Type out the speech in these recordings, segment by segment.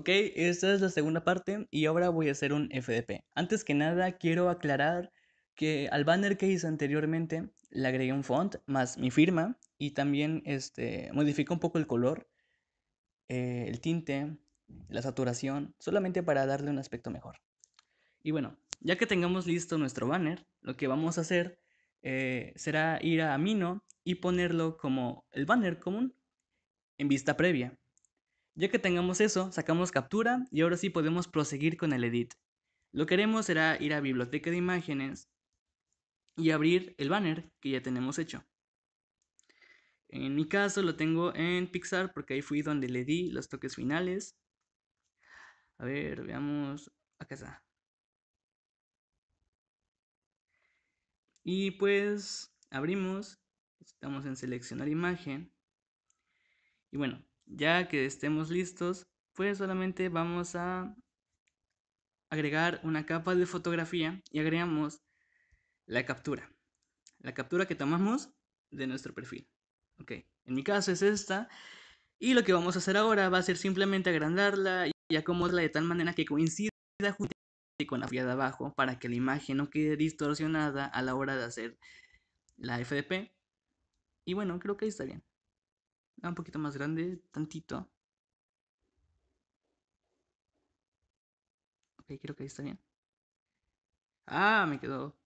Ok, esta es la segunda parte y ahora voy a hacer un FDP. Antes que nada quiero aclarar que al banner que hice anteriormente le agregué un font más mi firma y también este, modifico un poco el color, eh, el tinte, la saturación, solamente para darle un aspecto mejor. Y bueno, ya que tengamos listo nuestro banner, lo que vamos a hacer eh, será ir a Amino y ponerlo como el banner común en vista previa. Ya que tengamos eso, sacamos captura y ahora sí podemos proseguir con el edit. Lo que haremos será ir a biblioteca de imágenes y abrir el banner que ya tenemos hecho. En mi caso lo tengo en Pixar porque ahí fui donde le di los toques finales. A ver, veamos. Acá está. Y pues abrimos. Estamos en seleccionar imagen. Y bueno, ya que estemos listos, pues solamente vamos a agregar una capa de fotografía y agregamos la captura. La captura que tomamos de nuestro perfil. Ok, en mi caso es esta. Y lo que vamos a hacer ahora va a ser simplemente agrandarla y acomodarla de tal manera que coincida con la fría de abajo para que la imagen no quede distorsionada a la hora de hacer la FDP. Y bueno, creo que ahí está bien. Ah, un poquito más grande, tantito. Ok, creo que ahí está bien. Ah, me quedó.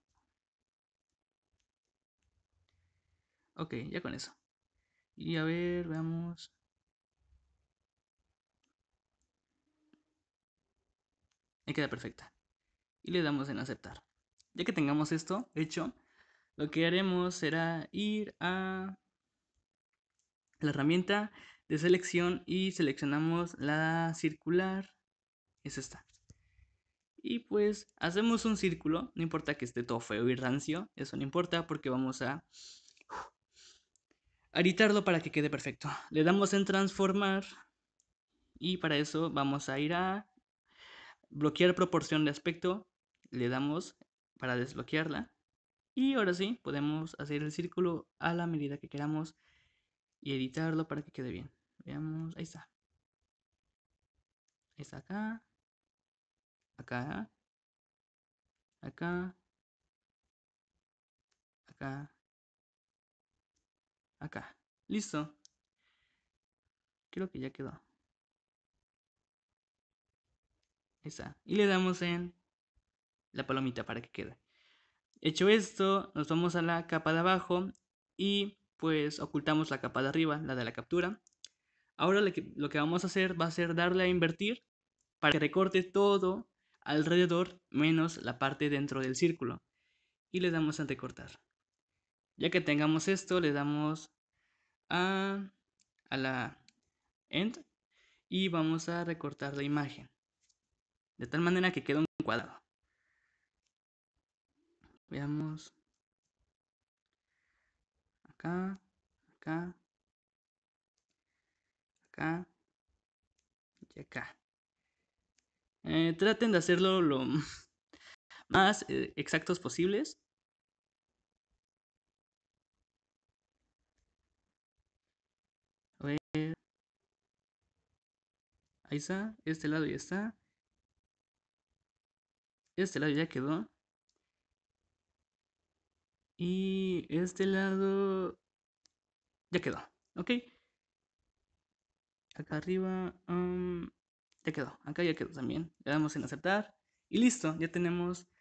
Ok, ya con eso. Y a ver, veamos. Me queda perfecta. Y le damos en aceptar. Ya que tengamos esto hecho, lo que haremos será ir a la herramienta de selección y seleccionamos la circular. Es esta. Y pues hacemos un círculo, no importa que esté todo feo y rancio, eso no importa porque vamos a aritarlo para que quede perfecto. Le damos en transformar y para eso vamos a ir a bloquear proporción de aspecto. Le damos para desbloquearla y ahora sí podemos hacer el círculo a la medida que queramos y editarlo para que quede bien. Veamos, ahí está. Está acá. Acá. Acá. Acá. Acá. Listo. Creo que ya quedó. Está. Y le damos en la palomita para que quede. Hecho esto, nos vamos a la capa de abajo y pues ocultamos la capa de arriba, la de la captura. Ahora lo que, vamos a hacer va a ser darle a invertir para que recorte todo alrededor menos la parte dentro del círculo. Y le damos a recortar. Ya que tengamos esto, le damos a, a la end y vamos a recortar la imagen. De tal manera que quede un cuadrado. Veamos acá, acá, acá y acá. Eh, traten de hacerlo lo más eh, exactos posibles. A Ahí está, este lado ya está. Este lado ya quedó. Y este lado ya quedó, ¿ok? Acá arriba mm, ya quedó, acá ya quedó también. Le damos en aceptar y listo, ya tenemos